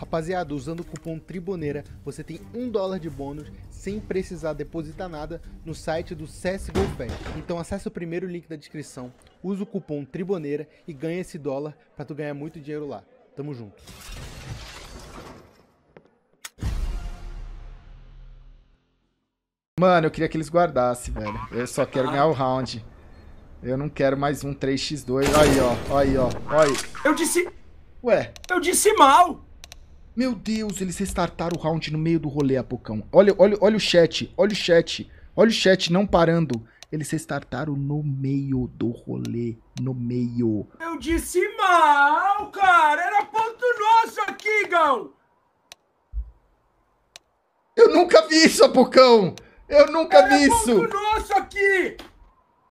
Rapaziada, usando o cupom Triboneira, você tem um dólar de bônus sem precisar depositar nada no site do CSGO Então acesse o primeiro link da descrição, usa o cupom Triboneira e ganha esse dólar para tu ganhar muito dinheiro lá. Tamo junto. Mano, eu queria que eles guardassem, velho. Eu só quero ganhar o round. Eu não quero mais um 3x2. Aí, ó. Aí, ó. Aí. Eu disse... Ué. Eu disse mal. Meu Deus, eles restartaram o round no meio do rolê, Apocão. Olha, olha, olha o chat, olha o chat. Olha o chat não parando. Eles restartaram no meio do rolê. No meio. Eu disse mal, cara. Era ponto nosso aqui, Gal. Eu nunca vi isso, Apocão. Eu nunca Era vi isso. Era ponto nosso aqui.